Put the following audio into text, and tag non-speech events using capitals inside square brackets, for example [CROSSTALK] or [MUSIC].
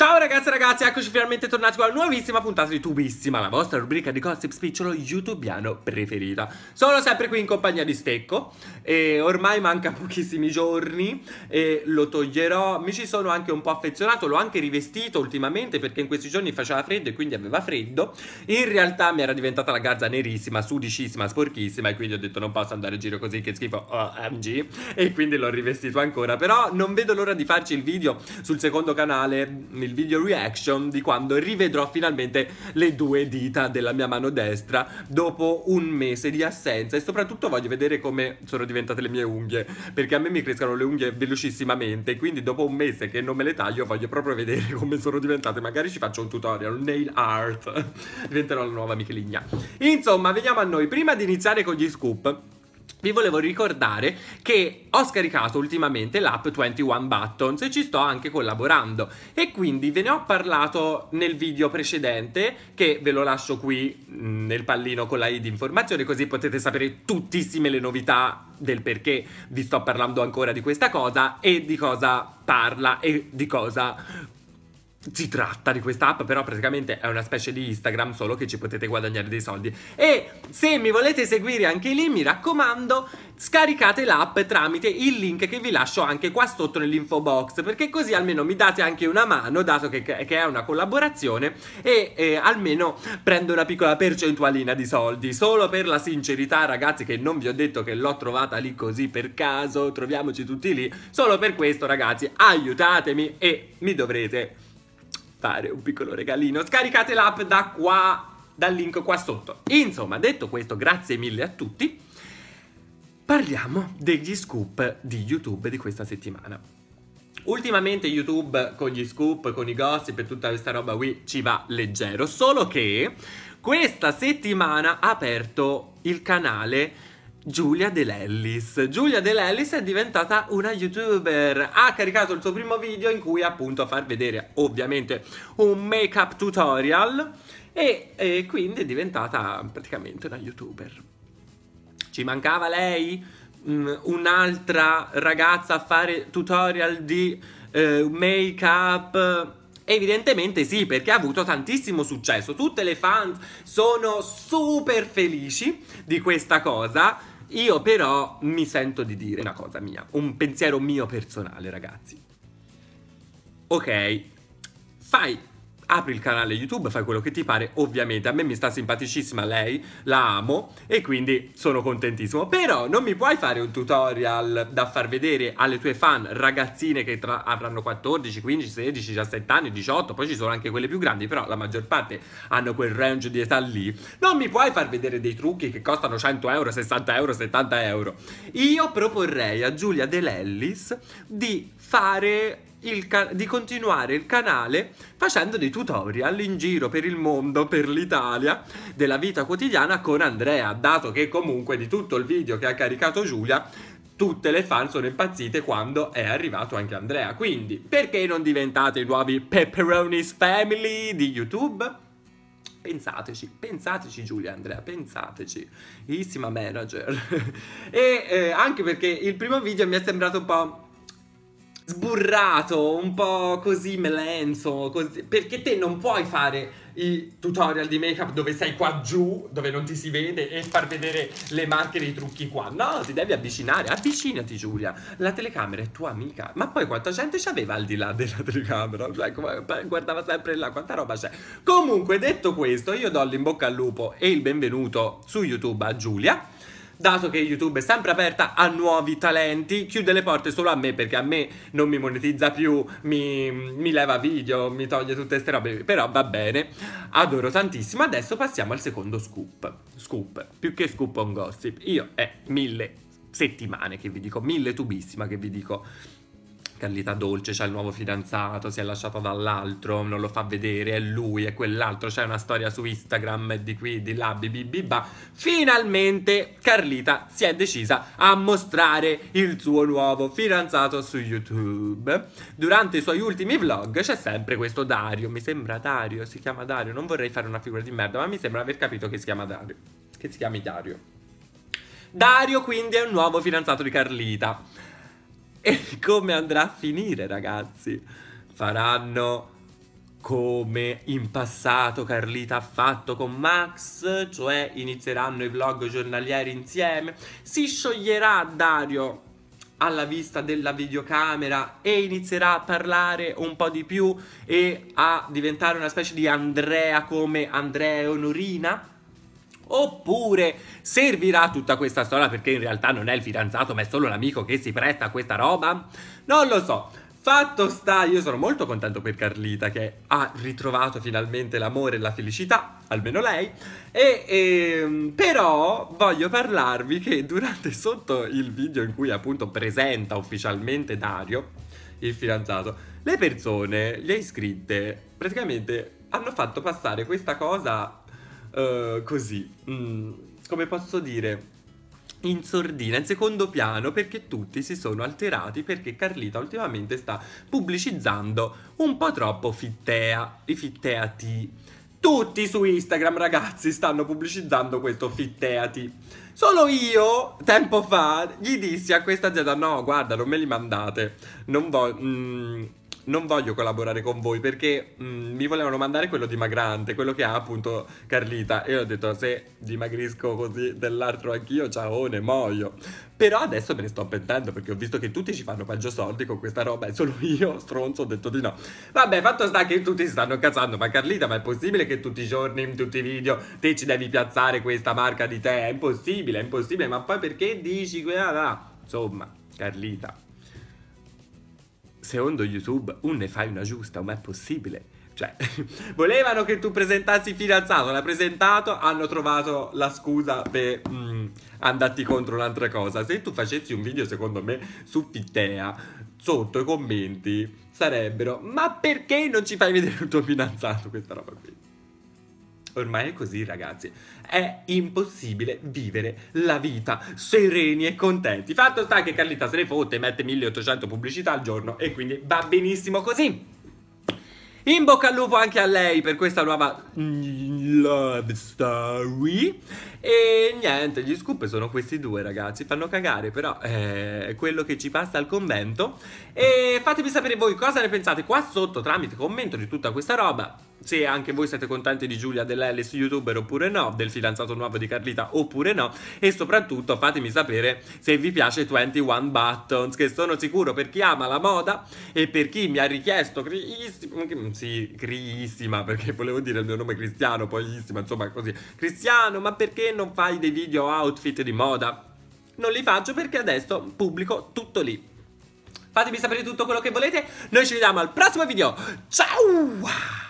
Ciao ragazzi e ragazzi, eccoci finalmente tornati con la nuovissima puntata di Tubissima, la vostra rubrica di gossip spicciolo youtubiano preferita. Sono sempre qui in compagnia di Stecco e ormai manca pochissimi giorni e lo toglierò. Mi ci sono anche un po' affezionato, l'ho anche rivestito ultimamente perché in questi giorni faceva freddo e quindi aveva freddo. In realtà mi era diventata la gazza nerissima, sudicissima, sporchissima e quindi ho detto non posso andare in giro così che schifo OMG e quindi l'ho rivestito ancora. Però non vedo l'ora di farci il video sul secondo canale, Mi il video reaction di quando rivedrò finalmente le due dita della mia mano destra dopo un mese di assenza e soprattutto voglio vedere come sono diventate le mie unghie perché a me mi crescono le unghie velocissimamente quindi dopo un mese che non me le taglio voglio proprio vedere come sono diventate magari ci faccio un tutorial, un nail art [LAUGHS] diventerò la nuova Micheligna insomma veniamo a noi prima di iniziare con gli scoop vi volevo ricordare che ho scaricato ultimamente l'app 21 Buttons e ci sto anche collaborando e quindi ve ne ho parlato nel video precedente che ve lo lascio qui mm, nel pallino con la i di informazione così potete sapere tuttissime le novità del perché vi sto parlando ancora di questa cosa e di cosa parla e di cosa si tratta di questa app, però praticamente è una specie di Instagram, solo che ci potete guadagnare dei soldi. E se mi volete seguire anche lì, mi raccomando, scaricate l'app tramite il link che vi lascio anche qua sotto nell'info box, perché così almeno mi date anche una mano, dato che, che è una collaborazione, e eh, almeno prendo una piccola percentualina di soldi. Solo per la sincerità, ragazzi, che non vi ho detto che l'ho trovata lì così per caso, troviamoci tutti lì. Solo per questo, ragazzi, aiutatemi e mi dovrete fare un piccolo regalino. Scaricate l'app da qua, dal link qua sotto. Insomma, detto questo, grazie mille a tutti. Parliamo degli scoop di YouTube di questa settimana. Ultimamente YouTube con gli scoop, con i gossip e tutta questa roba qui ci va leggero, solo che questa settimana ha aperto il canale Giulia De Giulia De è diventata una youtuber. Ha caricato il suo primo video in cui appunto far vedere ovviamente un make up tutorial e, e quindi è diventata praticamente una youtuber. Ci mancava lei mh, mm, un'altra ragazza a fare tutorial di eh, make up Evidentemente sì, perché ha avuto tantissimo successo. Tutte le fans sono super felici di questa cosa. Io però mi sento di dire una cosa mia, un pensiero mio personale, ragazzi. Ok, fai apri il canale YouTube, fai quello che ti pare, ovviamente a me mi sta simpaticissima lei, la amo e quindi sono contentissimo. Però non mi puoi fare un tutorial da far vedere alle tue fan ragazzine che tra- avranno 14, 15, 16, 17 anni, 18, poi ci sono anche quelle più grandi, però la maggior parte hanno quel range di età lì. Non mi puoi far vedere dei trucchi che costano 100 euro, 60 euro, 70 euro. Io proporrei a Giulia De Lellis di fare di continuare il canale facendo dei tutorial in giro per il mondo, per l'Italia, della vita quotidiana con Andrea, dato che comunque di tutto il video che ha caricato Giulia tutte le fan sono impazzite quando è arrivato anche Andrea. Quindi, perché non diventate i nuovi Pepperonis Family di YouTube? Pensateci, pensateci Giulia Andrea, pensateci, Isima manager. [LAUGHS] e eh, anche perché il primo video mi è sembrato un po' sburrato, un po' così melenso, così, perché te non puoi fare i tutorial di make up dove sei qua giù, dove non ti si vede e far vedere le marche dei trucchi qua. No, ti devi avvicinare, avvicinati Giulia. La telecamera è tua amica. Ma poi quanta gente c'aveva al di là della telecamera? Cioè, guardava sempre là, quanta roba c'è. Comunque, detto questo, io do l'in bocca al lupo e il benvenuto su YouTube a Giulia dato che YouTube è sempre aperta a nuovi talenti, chiude le porte solo a me perché a me non mi monetizza più, mi, mi leva video, mi toglie tutte queste robe, però va bene, adoro tantissimo. Adesso passiamo al secondo scoop, scoop, più che scoop on gossip, io è mille settimane che vi dico, mille tubissima che vi dico Carlita Dolce c'ha il nuovo fidanzato, si è lasciata dall'altro, non lo fa vedere, è lui, è quell'altro, c'è una storia su Instagram di qui, di là, bibibiba. Finalmente Carlita si è decisa a mostrare il suo nuovo fidanzato su YouTube. Durante i suoi ultimi vlog c'è sempre questo Dario, mi sembra Dario, si chiama Dario, non vorrei fare una figura di merda, ma mi sembra aver capito che si chiama Dario, che si chiami Dario. Dario quindi è un nuovo fidanzato di Carlita. E come andrà a finire, ragazzi? Faranno come in passato Carlita ha fatto con Max, cioè inizieranno i vlog giornalieri insieme, si scioglierà Dario alla vista della videocamera e inizierà a parlare un po' di più e a diventare una specie di Andrea come Andrea e Onorina Oppure servirà tutta questa storia perché in realtà non è il fidanzato ma è solo l'amico che si presta a questa roba? Non lo so. Fatto sta, io sono molto contento per Carlita che ha ritrovato finalmente l'amore e la felicità, almeno lei, e, e, ehm, però voglio parlarvi che durante sotto il video in cui appunto presenta ufficialmente Dario, il fidanzato, le persone, le iscritte, praticamente hanno fatto passare questa cosa eh, così, mm, come posso dire, in sordina, in secondo piano, perché tutti si sono alterati perché Carlita ultimamente sta pubblicizzando un po' troppo Fittea, i Fitteati. Tutti su Instagram, ragazzi, stanno pubblicizzando questo Fitteati. Solo io, tempo fa, gli dissi a questa azienda, no, guarda, non me li mandate, non voglio... Mm, non voglio collaborare con voi perché mh, mm, mi volevano mandare quello dimagrante, quello che ha appunto Carlita. E ho detto, se dimagrisco così dell'altro anch'io, ciao, ne muoio. Però adesso me ne sto pentendo perché ho visto che tutti ci fanno peggio soldi con questa roba e solo io, stronzo, ho detto di no. Vabbè, fatto sta che tutti si stanno cazzando, ma Carlita, ma è possibile che tutti i giorni, in tutti i video, te ci devi piazzare questa marca di te? È impossibile, è impossibile, ma poi perché dici quella ah, là? Insomma, Carlita secondo YouTube un ne fai una giusta, ma è possibile? Cioè, [LAUGHS] volevano che tu presentassi fidanzato, l'ha presentato, hanno trovato la scusa per mm, andarti contro un'altra cosa. Se tu facessi un video, secondo me, su Fittea, sotto i commenti sarebbero ma perché non ci fai vedere il tuo fidanzato questa roba qui? Ormai è così, ragazzi. È impossibile vivere la vita sereni e contenti. Fatto sta che Carlita se ne fotte, e mette 1800 pubblicità al giorno e quindi va benissimo così. In bocca al lupo anche a lei per questa nuova love story. E niente, gli scoop sono questi due ragazzi, fanno cagare però è eh, quello che ci passa al convento. E fatemi sapere voi cosa ne pensate qua sotto tramite commento di tutta questa roba se anche voi siete contenti di Giulia dell'Ellis youtuber oppure no, del fidanzato nuovo di Carlita oppure no e soprattutto fatemi sapere se vi piace 21 Buttons che sono sicuro per chi ama la moda e per chi mi ha richiesto criissima, mm, sì, criissima perché volevo dire il mio nome cristiano, poi insomma così Cristiano, ma perché non fai dei video outfit di moda? Non li faccio perché adesso pubblico tutto lì Fatemi sapere tutto quello che volete, noi ci vediamo al prossimo video, ciao!